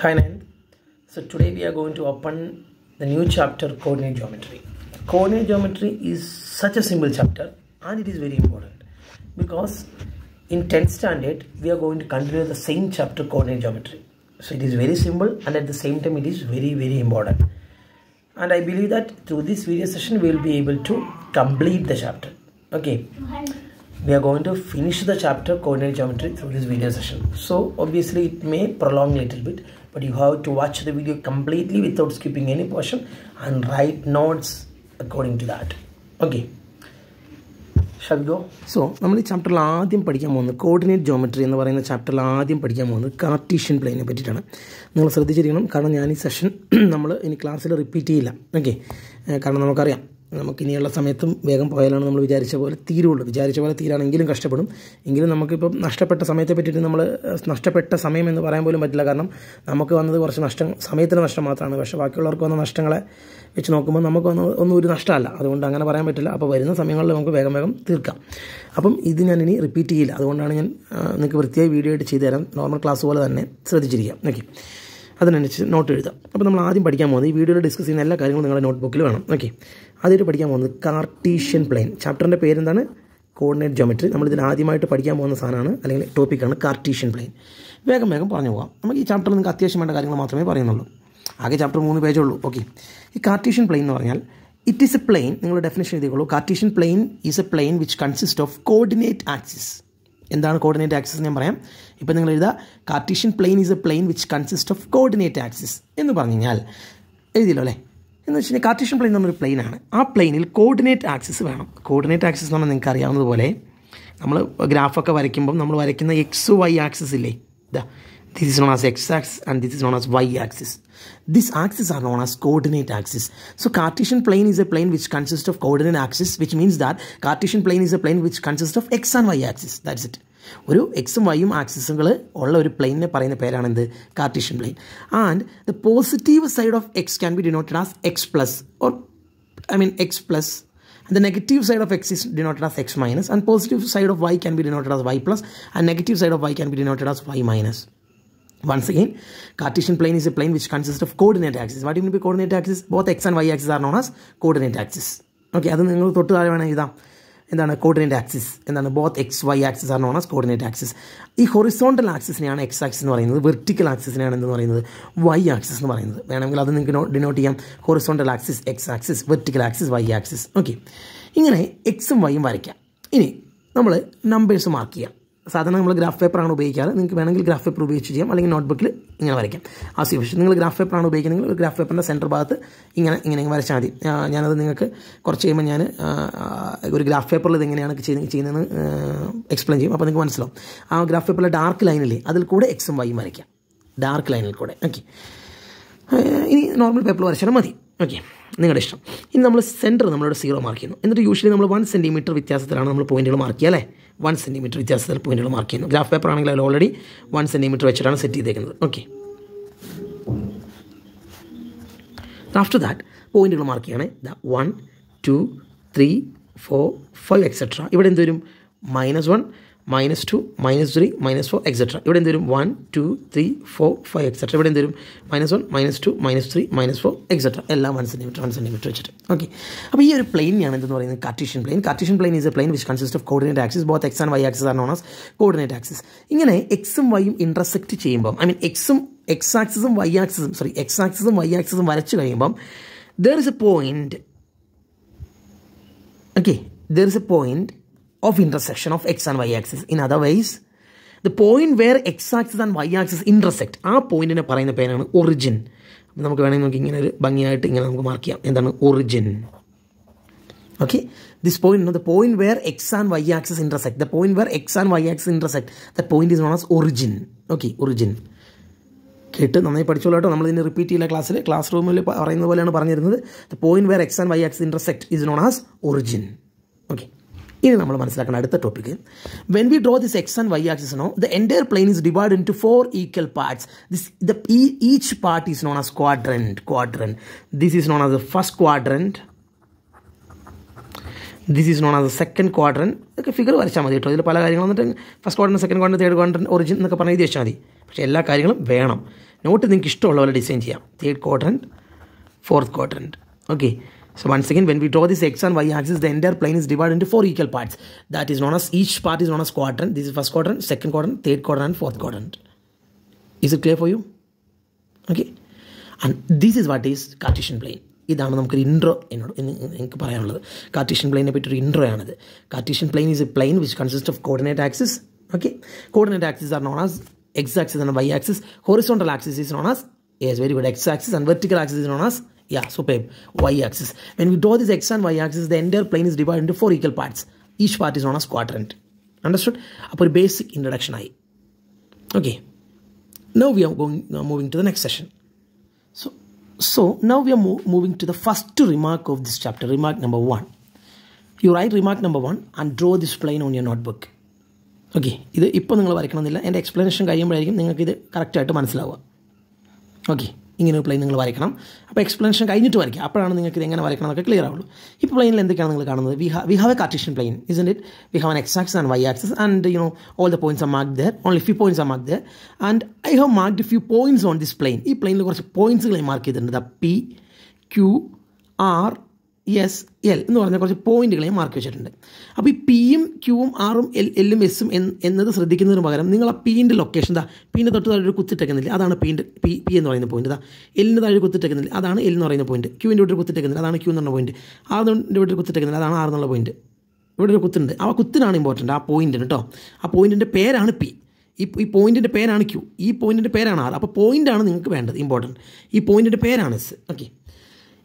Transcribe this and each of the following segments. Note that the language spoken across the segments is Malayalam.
Hi Nain. So today we are going to open the new chapter coordinate geometry. Coordinate geometry is such a simple chapter and it is very important because in 10th standard we are going to continue the same chapter coordinate geometry. So it is very simple and at the same time it is very very important. And I believe that through this video session we will be able to complete the chapter. Okay we are going to finish the chapter coordinate geometry through this video session so obviously it may prolong a little bit but you have to watch the video completely without skipping any portion and write notes according to that okay so നമ്മൾ ഈ ചാപ്റ്ററിൽ ആദ്യം പഠിക്കാൻ പോകുന്നത് കോർഡിനേറ്റ് ജോമെട്രി എന്ന് പറയുന്ന ചാപ്റ്ററിൽ ആദ്യം പഠിക്കാൻ പോകുന്നത് കാർട്ടീഷ്യൻ പ്ലെയിനെ പറ്റിയിട്ടാണ് നിങ്ങൾ ശ്രദ്ധിച്ചിരിക്കണം കാരണം ഞാൻ ഈ സെഷൻ നമ്മൾ ഇനി ക്ലാസ്സിൽ റിപ്പീറ്റ് ചെയ്യില്ല ഓക്കെ കാരണം നമുക്കറിയാം നമുക്കിനിയുള്ള സമയത്തും വേഗം പോയാലാണ് നമ്മൾ വിചാരിച്ച പോലെ തീരുള്ളൂ വിചാരിച്ച പോലെ തീരാണെങ്കിലും കഷ്ടപ്പെടും എങ്കിലും നമുക്കിപ്പം നഷ്ടപ്പെട്ട സമയത്തെ പറ്റിയിട്ട് നമ്മൾ നഷ്ടപ്പെട്ട സമയം എന്ന് പറയാൻ പോലും പറ്റില്ല കാരണം നമുക്ക് വന്നത് കുറച്ച് നഷ്ടം സമയത്തിന് നഷ്ടം മാത്രമാണ് പക്ഷേ ബാക്കിയുള്ളവർക്ക് വന്ന നഷ്ടങ്ങളെ വെച്ച് നോക്കുമ്പോൾ നമുക്ക് വന്ന ഒന്നും ഒരു നഷ്ടമല്ല അതുകൊണ്ട് അങ്ങനെ പറയാൻ പറ്റില്ല അപ്പോൾ വരുന്ന സമയങ്ങളിൽ നമുക്ക് വേഗം വേഗം തീർക്കാം അപ്പം ഇത് ഞാൻ ഇനി റിപ്പീറ്റ് ചെയ്യില്ല അതുകൊണ്ടാണ് ഞാൻ നിങ്ങൾക്ക് വൃത്തിയായി വീഡിയോ ആയിട്ട് ചെയ്തു തരാം നോർമൽ ക്ലാസ് പോലെ തന്നെ ശ്രദ്ധിച്ചിരിക്കാം ഓക്കെ അതിനനുസരിച്ച് നോട്ട് എഴുതാം അപ്പോൾ നമ്മൾ ആദ്യം പഠിക്കാൻ പോകുന്നത് ഈ വീഡിയോയിൽ ഡിസ്കസ് ചെയ്യുന്ന എല്ലാ കാര്യങ്ങളും നിങ്ങളുടെ നോട്ട് ബുക്കിൽ വേണം ഓക്കെ ആദ്യമായിട്ട് പഠിക്കാൻ പോകുന്നത് കാർട്ടീഷ്യൻ പ്ലെയിൻ ചാപ്റ്ററിൻ്റെ പേരെന്താണ് കോർഡിനേറ്റ് ജോമെട്രി ഇതിൽ ആദ്യമായിട്ട് പഠിക്കാൻ പോകുന്ന സാധനമാണ് അല്ലെങ്കിൽ ടോപ്പിക്കാണ് കാർട്ടീഷ്യൻ പ്ലെയിൻ വേഗം വേഗം പറഞ്ഞു പോകാം നമുക്ക് ഈ ചാപ്റ്ററിൽ നിങ്ങൾക്ക് അത്യാവശ്യം വേണ്ട കാര്യങ്ങൾ മാത്രമേ പറയുന്നുള്ളൂ ആകെ ചാപ്റ്റർ മൂന്ന് പേജേ ഉള്ളൂ ഓക്കെ ഈ കാർട്ടീഷ്യൻ പ്ലെയിൻ എന്ന് പറഞ്ഞാൽ ഇറ്റ് ഈസ് എ പ്ലെയിൻ നിങ്ങൾ ഡെഫിനേഷൻ എഴുതിക്കോളൂ Cartesian plane is a plane which consist of coordinate axis എന്താണ് കോർഡിനേറ്റ് ആക്സിസ് ഞാൻ പറയാം ഇപ്പം നിങ്ങൾ എഴുതുക Cartesian plane is a plane which consist of coordinate axis എന്ന് പറഞ്ഞു കഴിഞ്ഞാൽ എഴുതിയല്ലോ അല്ലേ എന്ന് വെച്ച് കഴിഞ്ഞാൽ കാർട്ടീഷ്യൻ പ്ലെയിൻ എന്ന് പറഞ്ഞൊരു പ്ലെയിനാണ് ആ പ്ലെയിനിൽ കോർഡിനേറ്റ് ആക്സിസ് വേണം കോർഡിനേറ്റ് ആക്സിസ് എന്ന് പറഞ്ഞാൽ നിങ്ങൾക്ക് അറിയാവുന്നതുപോലെ നമ്മൾ ഗ്രാഫൊക്കെ വരയ്ക്കുമ്പം നമ്മൾ വരയ്ക്കുന്ന എക്സ് വൈ ആക്സിസ് ഇല്ലേ ഇതാ this is known as X axis and this is known as Y axis These axes are known as coordinate axes. So Cartesian plane is a plane which consists of coordinate axis, which means that Cartesian plane is a plane which consists of x and y axis. That's it. ഒരു എക്സും വൈയും ആക്സിസുകൾ ഉള്ള ഒരു പ്ലെയിനിനെ പറയുന്ന പേരാണ് എന്ത് Cartesian And the positive side of x can be denoted as x plus, or I mean x plus. And the negative side of x is denoted as x minus and positive side of y can be denoted as y plus and negative side of y can be denoted as y minus. Once again Cartesian plane is a plane which consist of coordinate axis what you mean mean by coordinate axis? Both x and y axis are known as coordinate okay അത് നിങ്ങൾ തൊട്ട് താഴെ വേണമെങ്കിൽ ഇതാ എന്താണ് കോർഡിനേറ്റ് ആക്സിസ് എന്താണ് both X Y axis are known as coordinate axis ഈ ഹൊറിസോണ്ടൽ ആക്സിസിനെയാണ് എക്സ് ആക്സിസ് എന്ന് പറയുന്നത് വെർട്ടിക്കൽ ആക്സിസിനെയാണ് എന്ന് പറയുന്നത് വൈ ആക്സിസ് എന്ന് പറയുന്നത് വേണമെങ്കിൽ അത് നിങ്ങൾക്ക് ഡിനോട്ട് ചെയ്യാം horizontal axis X axis vertical axis Y axis okay ഇങ്ങനെ എക്സും വൈയും വരയ്ക്കാം ഇനി നമ്മൾ നമ്പേഴ്സ് മാർക്ക് ചെയ്യാം സാധാരണ നമ്മൾ ഗ്രാഫ് പേപ്പറാണ് ഉപയോഗിക്കാറ് നിങ്ങൾക്ക് വേണമെങ്കിൽ ഗ്രാഫ് പേപ്പർ ഉപയോഗിച്ച് ചെയ്യാം അല്ലെങ്കിൽ നോട്ട്ബുക്കിൽ ഇങ്ങനെ വരയ്ക്കാം ആ സി പക്ഷേ നിങ്ങൾ ഗ്രാഫ് പേപ്പറാണ് ഉപയോഗിക്കുന്നത് ഒരു ഗ്രാഫ് പേപ്പറിൻ്റെ സെൻറ്റർ ഭാഗത്ത് ഇങ്ങനെ ഇങ്ങനെ വരച്ചാൽ മതി ഞാനത് നിങ്ങൾക്ക് കുറച്ച് കഴിയുമ്പോൾ ഞാൻ ഒരു ഗ്രാഫ് പേപ്പറിൽ ഇതെങ്ങനെയാണ് ചെയ്യുന്നതെന്ന് എക്സ്പ്ലെയിൻ ചെയ്യും അപ്പോൾ നിങ്ങൾക്ക് മനസ്സിലാവും ആ ഗ്രാഫ് പേപ്പറിലെ ഡാർക്ക് ലൈനില്ലേ അതിൽ കൂടെ എക്സും വൈയും വരയ്ക്കാം ഡാർക്ക് ലൈനിൽ കൂടെ ഓക്കെ ഇനി നോർമൽ പേപ്പർ വരച്ചാലും മതി ഓക്കെ നിങ്ങളുടെ ഇഷ്ടം ഇനി നമ്മൾ സെൻറ്റർ നമ്മളിവിടെ സീറോ മാർക്ക് ചെയ്യുന്നു എന്നിട്ട് യൂഷ്വലി നമ്മൾ വൺ സെൻറ്റിമീറ്റർ വ്യത്യാസത്തിലാണ് നമ്മൾ പോയിൻറ്റുകൾ മാർക്ക് ചെയ്യുക അല്ലേ വൺ സെൻറ്റിമീറ്റർ വ്യത്യാസത്തിൽ പോയിൻറ്റുകൾ മാർക്ക് ചെയ്യുന്നു ഗ്രാഫ് പേപ്പർ ആണെങ്കിൽ അതിൽ ഓൾറെഡി വൺ സെൻറ്റിമീറ്റർ വെച്ചിട്ടാണ് സെറ്റ് ചെയ്തേക്കുന്നത് ഓക്കെ ആഫ്റ്റർ ദാറ്റ് പോയിന്റുകൾ മാർക്ക് ചെയ്യണേ the one two three four five etcetera ഇവിടെ എന്ത് വരും minus one minus two minus three minus four etcetera ഇവിടെ എന്തെങ്കിലും one two three four five etcetera ഇവിടെ എന്തെങ്കിലും minus one minus two minus three minus four etcetera എല്ലാം വൺ സെൻറ്റിമീറ്റർ വൺ സെൻറ്റിമീറ്റർ വെച്ചിട്ട് ഓക്കെ അപ്പോൾ ഈ ഒരു പ്ലെയിൻ ആണ് എന്ന് പറയുന്നത് Cartesian plane Cartesian plane is a plane which consist of coordinate axis both X and Y axis are known coordinate axis ഇങ്ങനെ എക്സും വൈയും ഇൻ്റർസെക്റ്റ് ചെയ്യുമ്പം ഐ മീൻ എക്സും എക്സ് ആക്സിസും വൈ ആക്സിസും സോറി എക്സ് ആക്സിസും വൈ ആക്സിസും വരച്ചു കഴിയുമ്പം there is a point okay there is a point of intersection of x and y axis. In other ways, the point where x axis and y axis intersect, ആ പോയിന്റിനെ പറയുന്ന പേരാണ് ഒറിജിൻ അപ്പം നമുക്ക് വേണമെങ്കിൽ നമുക്ക് ഇങ്ങനെ ഒരു ഭംഗിയായിട്ട് ഇങ്ങനെ നമുക്ക് മാർക്ക് ചെയ്യാം എന്താണ് origin okay this point the point where X and Y axis intersect the point where X and Y axis intersect the point is known as origin okay origin കേട്ട് നന്നായി പഠിച്ചോളൂ കേട്ടോ നമ്മളിതിനെ റിപ്പീറ്റ് ചെയ്യില്ല ക്ലാസ്സിൽ ക്ലാസ് റൂമിൽ പറയുന്ന പോലെയാണ് പറഞ്ഞിരുന്നത് the point where X and Y axis intersect is known as origin okay ഇനി നമ്മൾ മനസ്സിലാക്കണം അടുത്ത topic when we draw this X and Y axis no the entire plane is divide into four equal parts this the each part is known as quadrant quadrant this is known as the first quadrant this is known as the second quadrant ഇതൊക്കെ ഫിഗർ വരച്ചാൽ മതി കേട്ടോ ഇതിൽ പല കാര്യങ്ങളും എന്നിട്ട് first quadrant second quadrant third quadrant origin എന്നൊക്കെ ഇത് വെച്ചാൽ മതി പക്ഷേ എല്ലാ കാര്യങ്ങളും വേണം നോട്ട് നിങ്ങൾക്ക് ഇഷ്ടമുള്ള പോലെ ഡിസൈൻ ചെയ്യാം third quadrant fourth quadrant okay So once again, when we draw this x and y axis, the entire plane is divided into four equal parts. That is known as, each part is known as quadrant. This is first quadrant, second quadrant, third quadrant, and fourth quadrant. Is it clear for you? Okay. And this is what is Cartesian plane. ഇതാണ് നമുക്കൊരു ഇൻട്രോ എന്നോട് എനിക്ക് പറയാനുള്ളത് കാർട്ടീഷ്യൻ പ്ലെയിനെ പറ്റി ഒരു ഇൻട്രോ ആണിത് Cartesian plane is a plane which consist of coordinate axis okay coordinate axis are known as X axis and Y axis horizontal axis is known as yes very good X axis and vertical axis is known as yeah, superb. Y-axis. When we draw this x and y-axis, the entire plane is divided into four equal parts. Each part is known as quadrant. Understood? Upper basic introduction I. Okay. Now we are going now moving to the next session. So, so now we are mo moving to the first remark of this chapter, remark number one. You write remark number one and draw this plane on your notebook. Okay ഇത് ഇപ്പോൾ നിങ്ങൾ വരക്കണമെന്നില്ല എൻ്റെ എക്സ്പ്ലനേഷൻ കഴിയുമ്പോഴായിരിക്കും നിങ്ങൾക്ക് ഇത് കറക്റ്റായിട്ട് മനസ്സിലാവുക Okay. ഇങ്ങനെ ഒരു പ്ലെയിൻ നിങ്ങൾ വരയ്ക്കണം അപ്പോൾ എക്സ്പ്ലനേഷൻ കഴിഞ്ഞിട്ട് വരയ്ക്കുക അപ്പോഴാണ് നിങ്ങൾക്ക് ഇത് എങ്ങനെ വരയ്ക്കണം എന്നൊക്കെ ക്ലിയർ ആവുള്ളൂ ഇപ്പോൾ പ്ലെയിനിൽ എന്തൊക്കെയാണ് നിങ്ങൾ കാണുന്നത് we we have a Cartesian plane isn't it we have an X axis and Y axis and you know all the points are mark there only few points are mark there and I have mark few points on this plane ഈ പ്ലെയിനിൽ കുറച്ച് പോയിൻറ്റ്സുകളെ മാർക്ക് ചെയ്തിട്ടുണ്ട് the P Q R S L എന്ന് പറഞ്ഞ കുറച്ച് പോയിന്റുകളെ മാർക്ക് വെച്ചിട്ടുണ്ട് അപ്പോൾ ഈ പിയും ക്യൂവും ആറും എൽ എല്ലും എസും എന്നത് ശ്രദ്ധിക്കുന്നതിന് പകരം നിങ്ങൾ ആ പീൻ്റെ ലൊക്കേഷൻ എന്താ പീൻ്റെ തൊട്ട് താഴെ ഒരു കുത്തിട്ടേക്കുന്നില്ല അതാണ് പീൻ്റെ പി പി എന്ന് പറയുന്ന പോയിന്റ് അതാ എല്ലിന് താഴെ കുത്തിട്ടേക്കുന്നില്ല അതാണ് എൽ എന്ന് പറയുന്ന പോയിന്റ് ക്യൂവിൻ്റെ ഇവിടെ കുത്തിട്ടേക്കുന്നില്ല അതാണ് ക്യൂ പറഞ്ഞ പോയിന്റ് ആറിൻ്റെ ഇവിടെ കുത്തിട്ടേക്കുന്നില്ല അതാണ് ആറ് എന്നുള്ള പോയിന്റ് ഇവിടെ ഒരു കുത്തുണ്ട് ആ കുത്തിനാണ് ഇമ്പോർട്ടൻ്റ് ആ പോയിന്റിന് കേട്ടോ ആ പോയിന്റിൻ്റെ പേരാണ് പി ഈ ഈ പോയിന്റിൻ്റെ പേരാണ് ക്യൂ ഈ പോയിന്റിൻ്റെ പേരാണ് ആറ് അപ്പോൾ പോയിന്റാണ് നിങ്ങൾക്ക് വേണ്ടത് ഇമ്പോർട്ടൻറ്റ് ഈ പോയിന്റിൻ്റെ പേരാണ് എസ് ഓക്കെ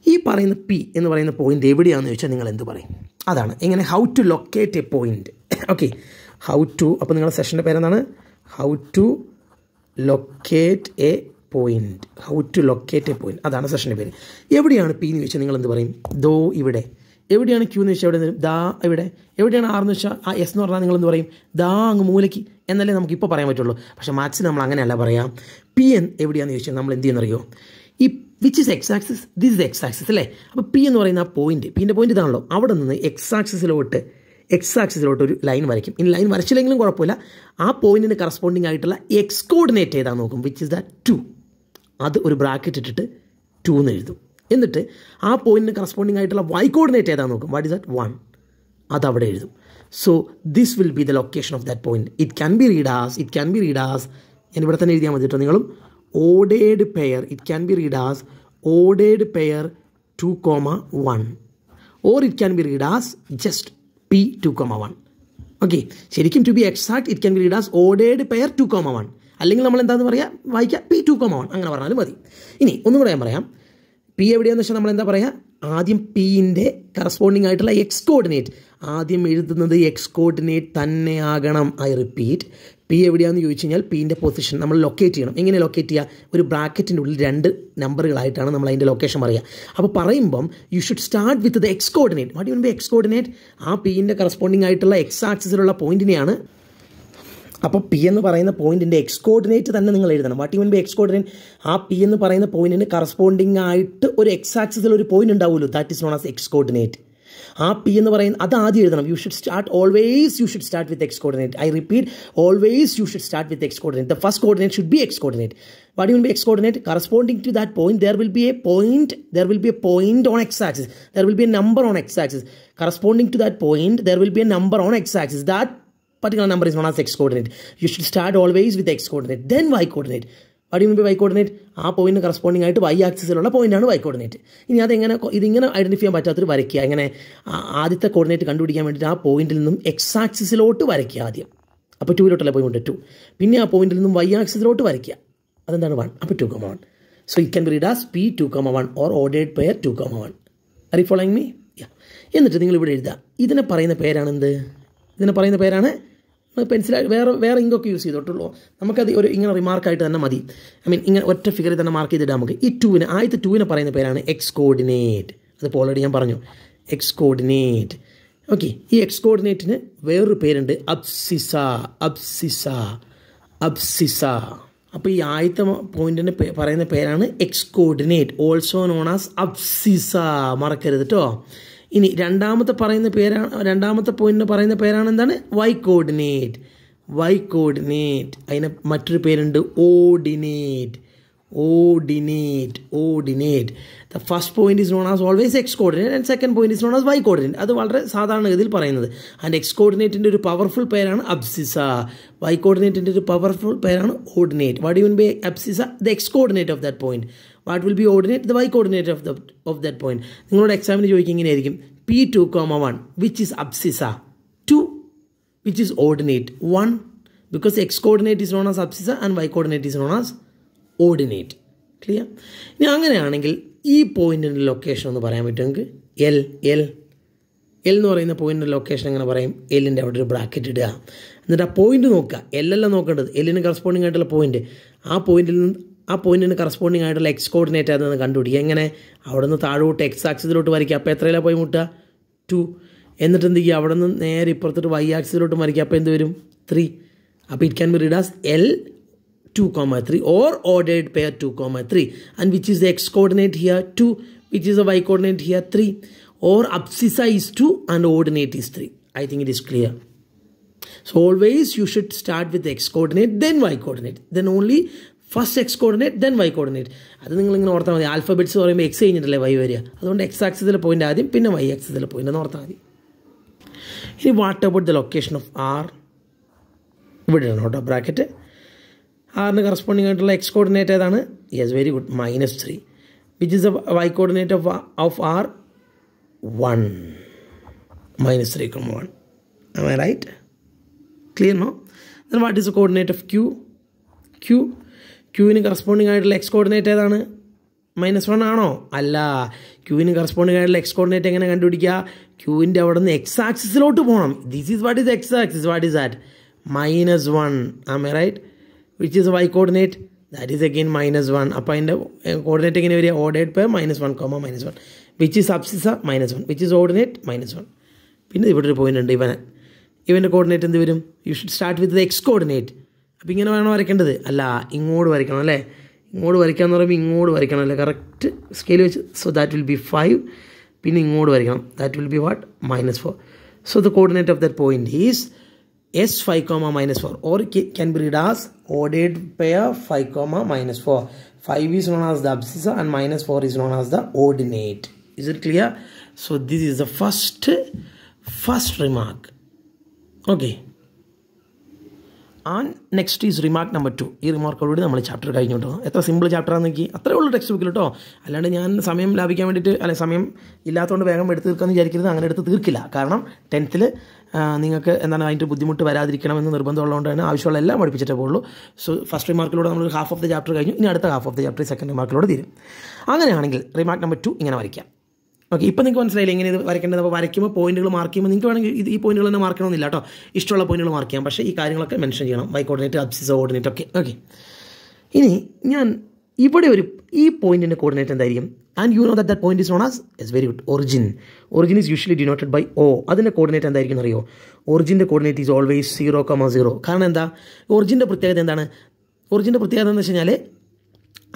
ഈ പറയുന്ന പി എന്ന് പറയുന്ന പോയിന്റ് എവിടെയാണെന്ന് ചോദിച്ചാൽ നിങ്ങൾ എന്ത് പറയും അതാണ് എങ്ങനെ how to locate a point okay how to അപ്പോൾ നിങ്ങളുടെ സെഷൻ്റെ പേരെന്താണ് how to locate a point how to locate a point അതാണ് സെഷൻ്റെ പേര് എവിടെയാണ് പി എന്ന് ചോദിച്ചാൽ നിങ്ങൾ എന്ത് പറയും ദോ ഇവിടെ എവിടെയാണ് ക്യൂ എന്ന് ചോദിച്ചാൽ എവിടെ നിന്ന് ദാ ഇവിടെ എവിടെയാണ് ആർ എന്ന് വെച്ചാൽ ആ എസ് എന്ന് പറഞ്ഞാൽ നിങ്ങൾ എന്ത് പറയും ദാ അങ്ങ് മൂലയ്ക്ക് എന്നല്ലേ നമുക്ക് ഇപ്പോൾ പറയാൻ പറ്റുള്ളൂ പക്ഷേ മാത്സ് നമ്മൾ അങ്ങനെയല്ല പറയാം പി എൻ എവിടെയാണെന്ന് ചോദിച്ചാൽ നമ്മൾ എന്ത് ചെയ്യുന്നറിയോ ഈ which is X axis this is X axis അല്ലേ അപ്പോൾ പി എന്ന് പറയുന്ന ആ പോയിന്റ് പിൻ്റെ പോയിന്റ് ഇതാണല്ലോ അവിടെ നിന്ന് എക്സ് ആക്സിസിലോട്ട് എക്സ് ആക്സിസിലോട്ട് ഒരു ലൈൻ വരയ്ക്കും ഇനി ലൈൻ വരച്ചില്ലെങ്കിലും കുഴപ്പമില്ല ആ പോയിന്റിന് കറസ്പോണ്ടിങ് ആയിട്ടുള്ള എക്സ് കോർഡിനേറ്റ് ചെയ്താൽ നോക്കും വിച്ച് ഇസ് ദാറ്റ് ടു അത് ഒരു ബ്രാക്കറ്റ് ഇട്ടിട്ട് ടു എന്ന് എഴുതും എന്നിട്ട് ആ പോയിന്റിന് കറസ്പോണ്ടിങ് ആയിട്ടുള്ള വൈ കോർഡിനേറ്റ് ഏതാ നോക്കും വാട്ട് ഇസ് ദാറ്റ് വൺ അത് അവിടെ എഴുതും so this will be the location of that point it can be read as it can be read as ഞാൻ ഇവിടെ തന്നെ എഴുതിയാൽ മതി കേട്ടോ നിങ്ങളും ഓഡേഡ് pair it can be read as ഓഡേഡ് pair two comma one or it can be read as just P two comma one okay ശരിക്കും to B exact it can be read as ഓഡേഡ് പെയർ ടു കോമ വൺ അല്ലെങ്കിൽ നമ്മൾ എന്താണെന്ന് പറയാം വായിക്കാം പി ടു കോമ വൺ അങ്ങനെ പറഞ്ഞാലും മതി ഇനി ഒന്നും കൂടെ ഞാൻ പറയാം പി എവിടെയാണെന്ന് വെച്ചാൽ നമ്മൾ എന്താ പറയുക ആദ്യം പിയിൻ്റെ കറസ്പോണ്ടിങ് ആയിട്ടുള്ള എക്സ് കോർഡിനേറ്റ് ആദ്യം എഴുതുന്നത് എക്സ് കോർഡിനേറ്റ് തന്നെ ആകണം ഐ റിപ്പീറ്റ് പി എവിടെയാണെന്ന് ചോദിച്ചു കഴിഞ്ഞാൽ പീൻ്റെ പൊസിഷൻ നമ്മൾ ലൊക്കേറ്റ് ചെയ്യണം എങ്ങനെ ലൊക്കേറ്റ് ചെയ്യുക ഒരു ബ്രാക്കറ്റിൻ്റെ ഉള്ളിൽ രണ്ട് നമ്പറുകളായിട്ടാണ് നമ്മൾ അതിൻ്റെ ലൊക്കേഷൻ പറയുക അപ്പോൾ പറയുമ്പം you should start with the X coordinate what you mean by X coordinate ആ പീൻ്റെ കറസ്പോണ്ടിങ് ആയിട്ടുള്ള എക്സ് ആക്സിസിലുള്ള പോയിന്റിനെയാണ് അപ്പോൾ പി എന്ന് പറയുന്ന പോയിന്റിൻ്റെ എക്സ് കോർഡിനേറ്റ് തന്നെ നിങ്ങൾ എഴുതണം what you mean by X coordinate ആ പി എന്ന് പറയുന്ന പോയിന്റിന് കറസ്പോണ്ടിങ് ആയിട്ട് ഒരു എക്സ് ആക്സിസിലൊരു പോയിന്റ് ഉണ്ടാവുമല്ലോ that is known as X coordinate ആ പി എന്ന് പറയുന്ന അത് ആദ്യം എഴുതണം you should start always you should start with X coordinate I repeat always you should start with X coordinate the first coordinate should be X coordinate what will be X coordinate corresponding to that point there will be a point there will be a point on X axis there will be a number on X axis corresponding to that point there will be a number on X axis that particular number is known as x coordinate. You should start always with x coordinate, then y coordinate. വടി മുമ്പ് വൈ കോർഡിനേറ്റ് ആ പോയിന്റ് കറസ്പോണ്ടിങ് ആയിട്ട് വൈ ആക്സിസിലുള്ള പോയിന്റാണ് വൈ കോർഡിനേറ്റ് ഇനി അതെങ്ങനെ ഇതിങ്ങനെ ഐഡന്റിഫൈ ചെയ്യാൻ പറ്റാത്തൊരു വരയ്ക്കുക എങ്ങനെ ആദ്യത്തെ കോർഡിനേറ്റ് കണ്ടുപിടിക്കാൻ വേണ്ടിയിട്ട് ആ പോയിന്റിൽ നിന്നും എക്സ് ആക്സിസിലോട്ട് വരയ്ക്കുക ആദ്യം അപ്പോൾ ടൂവിലോട്ടല്ല പോയിന്റ് ടു പിന്നെ ആ പോയിന്റിൽ നിന്നും വൈ ആക്സിസിലോട്ട് വരയ്ക്കുക അതെന്താണ് വൺ അപ്പോൾ two comma one so it can read as P two comma one or ordered pair two comma one അറി ഫോളോയിങ് മീ എന്നിട്ട് നിങ്ങൾ ഇവിടെ എഴുതുക ഇതിനെ പറയുന്ന പേരാണെന്ത് ഇതിനെ പറയുന്ന പേരാണ് പെൻസിൽ വേറെ വേറെ ഇങ്കൊക്കെ യൂസ് ചെയ്തിട്ടുള്ളൂ നമുക്കത് ഒരു ഇങ്ങനെ റിമാർക്കായിട്ട് തന്നെ മതി ഐ മീൻ ഇങ്ങനെ ഒറ്റ ഫിഗറിൽ തന്നെ മാർക്ക് ചെയ്തിട്ട് നമുക്ക് ഈ ടൂവിന് ആദ്യത്തെ ടൂവിനെ പറയുന്ന പേരാണ് എക്സ് കോർഡിനേറ്റ് അതിപ്പോൾ ഓൾറെഡി ഞാൻ പറഞ്ഞു എക്സ് കോർഡിനേറ്റ് ഓക്കെ ഈ എക്സ് കോർഡിനേറ്റിന് വേറൊരു പേരുണ്ട് അബ്സിസ അബ്സിസ അബ്സിസ അപ്പോൾ ഈ ആദ്യത്തെ പോയിന്റിന് പറയുന്ന പേരാണ് X coordinate also known as abscissa മറക്കരുത് കേട്ടോ ഇനി രണ്ടാമത്തെ പറയുന്ന പേരാണ് രണ്ടാമത്തെ പോയിന്റിന് പറയുന്ന പേരാണ് എന്താണ് വൈ കോർഡിനേറ്റ് വൈ കോർഡിനേറ്റ് അതിന് മറ്റൊരു പേരുണ്ട് ordinate ordinate ordinate the first point is known as always X coordinate and second point is known as Y coordinate അത് വളരെ സാധാരണഗതിയിൽ പറയുന്നത് ആൻഡ് എക്സ് കോർഡിനേറ്റിൻ്റെ ഒരു പവർഫുൾ പേരാണ് അബ്സിസ വൈ കോർഡിനേറ്റിൻ്റെ ഒരു പവർഫുൾ പേരാണ് ഓർഡിനേറ്റ് വടി be abscissa the X coordinate of that point what will be ordinate the Y coordinate of the of that point നിങ്ങളോട് എക്സാമിന് ചോദിക്കുക ഇങ്ങനെ ആയിരിക്കും P two comma one which is abscissa two which is ordinate one because X coordinate is known as abscissa and Y coordinate is known as ordinate clear ഇനി അങ്ങനെയാണെങ്കിൽ ഈ പോയിന്റിൻ്റെ ലൊക്കേഷൻ ഒന്ന് പറയാൻ പറ്റുമെങ്കിൽ എൽ എൽ എൽ എന്ന് പറയുന്ന പോയിന്റിൻ്റെ ലൊക്കേഷൻ എങ്ങനെ പറയും എല്ലിൻ്റെ അവിടെ ഒരു ബ്രാക്കറ്റ് ഇടുക എന്നിട്ട് ആ പോയിന്റ് നോക്കുക എല്ലല്ല നോക്കേണ്ടത് എല്ലിന് കറസ്പോണ്ടിങ് ആയിട്ടുള്ള പോയിന്റ് ആ പോയിന്റിൽ നിന്ന് ആ പോയിന്റിന് കറസ്പോണ്ടിങ് ആയിട്ടുള്ള എക്സ് കോർഡിനേറ്റ് അതെന്ന് കണ്ടുപിടിക്കുക എങ്ങനെ അവിടെ നിന്ന് താഴോട്ട് എക്സ് ആക്സിസിലോട്ട് വരയ്ക്കുക അപ്പോൾ എത്രയിലാണ് പോയി മുട്ടുക ടു എന്നിട്ട് എന്ത് ചെയ്യുക അവിടെ നിന്ന് നേരെ ഇപ്പുറത്തോട്ട് വൈ ആക്സിസിലോട്ട് വരയ്ക്കുക അപ്പോൾ എന്ത് വരും ത്രീ അപ്പോൾ it can be read as L two comma three or ordered pair two comma three and which is the X coordinate here two which is the Y coordinate here three or abscissa is two and ordinate is three I think it is clear so always you should start with X coordinate then Y coordinate then only first X coordinate then Y coordinate അത് നിങ്ങൾ ഇങ്ങനെ ഓർത്താൽ മതി ആൽഫബെറ്റ്സ് പറയുമ്പോൾ എക്സ് കഴിഞ്ഞിട്ടല്ലേ വൈ വരിക അതുകൊണ്ട് എക്സ് ആക്സിസിലെ പോയിൻ്റ് ആദ്യം പിന്നെ വൈ ആക്സിസിലെ പോയിൻ്റ് എന്ന് ഓർത്താൽ മതി ഇനി what about the location of R ഇവിടെയാണ് കേട്ടോ ബ്രാക്കറ്റ് ആറിന് കറസ്പോണ്ടിങ് ആയിട്ടുള്ള എക്സ് കോർഡിനേറ്റ് ഏതാണ് yes very good minus three which is the Y coordinate of of R one minus three comma one right clear no then what is the coordinate of Q Q ക്യൂവിന് കറസ്പോണ്ടിങ് ആയിട്ടുള്ള എക്സ് കോർഡിനേറ്റ് ഏതാണ് മൈനസ് വൺ ആണോ അല്ല ക്യൂവിന് കറസ്പോണ്ടിങ് ആയിട്ടുള്ള എക്സ് കോർഡിനേറ്റ് എങ്ങനെ കണ്ടുപിടിക്കുക ക്യൂവിൻ്റെ അവിടെ നിന്ന് എക്സ് ആക്സിസിലോട്ട് പോകണം this is what is X axis what is that minus one am I right which is Y coordinate that is again minus one അപ്പോൾ അതിൻ്റെ കോർഡിനേറ്റ് എങ്ങനെ വരിക ഓർഡിനേറ്റ് പേ minus one comma minus one which is abscissa minus one which is ordinate minus one പിന്നെ ഇവിടെ ഒരു പോയിൻ്റ് ഉണ്ട് ഇവനെ ഇവൻ്റെ കോർഡിനേറ്റ് എന്ത് വരും you should start with the X coordinate അപ്പോൾ ഇങ്ങനെ വേണം വരയ്ക്കേണ്ടത് അല്ല ഇങ്ങോട്ട് വരയ്ക്കണം അല്ലേ ഇങ്ങോട്ട് വരയ്ക്കാമെന്ന് പറയുമ്പോൾ ഇങ്ങോട്ട് വരയ്ക്കണം അല്ലേ കറക്റ്റ് സ്കെയിൽ വെച്ച് so that will be five പിന്നെ ഇങ്ങോട്ട് വരയ്ക്കണം that will be what minus four so the coordinate of that point is S five comma minus four or can be read as ഓഡേഡ് pair five comma minus four five is known as the abscissa and minus four is known as the ordinate is it clear so this is the first first remark okay and next is remark number two ഈ റിമാർക്കോടുകൂടി നമ്മൾ ചാപ്റ്റർ കഴിഞ്ഞു കേട്ടോ എത്ര സിമ്പിൾ ആണെന്ന് നോക്കി അത്രേ ഉള്ളൂ ടെക്സ്റ്റ് ബുക്കിൽ കേട്ടോ അല്ലാണ്ട് ഞാൻ സമയം ലാഭിക്കാൻ വേണ്ടിയിട്ട് അല്ലെങ്കിൽ സമയം ഇല്ലാത്തതുകൊണ്ട് വേഗം എടുത്ത് തീർക്കാമെന്ന് വിചാരിക്കരുത് അങ്ങനെ എടുത്ത് തീർക്കില്ല കാരണം ടെൻത്തിൽ നിങ്ങൾക്ക് എന്താണ് അതിൻ്റെ ബുദ്ധിമുട്ട് വരാതിരിക്കണമെന്ന് നിർബന്ധമുള്ളതുകൊണ്ട് തന്നെ ആവശ്യമുള്ള എല്ലാം പഠിപ്പിച്ചിട്ടേ പോകുള്ളൂ സോ ഫസ്റ്റ് റിമാർക്കിലൂടെ നമ്മൾ ഹാഫ് ഓഫ് ദ ചാപ്റ്റർ കഴിഞ്ഞു ഇനി അടുത്ത half of the chapter second റിമാർക്കിലൂടെ തീരും അങ്ങനെയാണെങ്കിൽ റിമാർക്ക് നമ്പർ ടു ഇങ്ങനെ വരയ്ക്കാം ഓക്കെ ഇപ്പം നിങ്ങൾക്ക് മനസ്സിലായില്ല എങ്ങനെ ഇത് വരയ്ക്കേണ്ടത് അപ്പോൾ വരയ്ക്കുമ്പോൾ പോയിന്റുകൾ മാർക്ക് ചെയ്യുമ്പോൾ നിങ്ങൾക്ക് വേണമെങ്കിൽ ഇത് ഈ പോയിന്റുകൾ തന്നെ മാർക്ക് ചെയ്യണമെന്നില്ല കേട്ടോ ഇഷ്ടമുള്ള പോയിന്റുകൾ മാർക്ക് ചെയ്യാം പക്ഷേ ഈ കാര്യങ്ങളൊക്കെ മെൻഷൻ ചെയ്യണം y coordinate abscissa coordinate okay okay ഇനി ഞാൻ ഇവിടെ ഒരു ഈ പോയിന്റിൻ്റെ കോർഡിനേറ്റ് എന്തായിരിക്കും and you know that that point is known as is very good origin origin is usually denoted by O അതിൻ്റെ കോർഡിനേറ്റ് എന്തായിരിക്കും അറിയോ ഒറിജിൻ്റെ coordinate is always zero comma zero കാരണം എന്താ ഒറിജിൻ്റെ പ്രത്യേകത എന്താണ് ഒറിജിൻ്റെ പ്രത്യേകത എന്ന് വെച്ച് കഴിഞ്ഞാൽ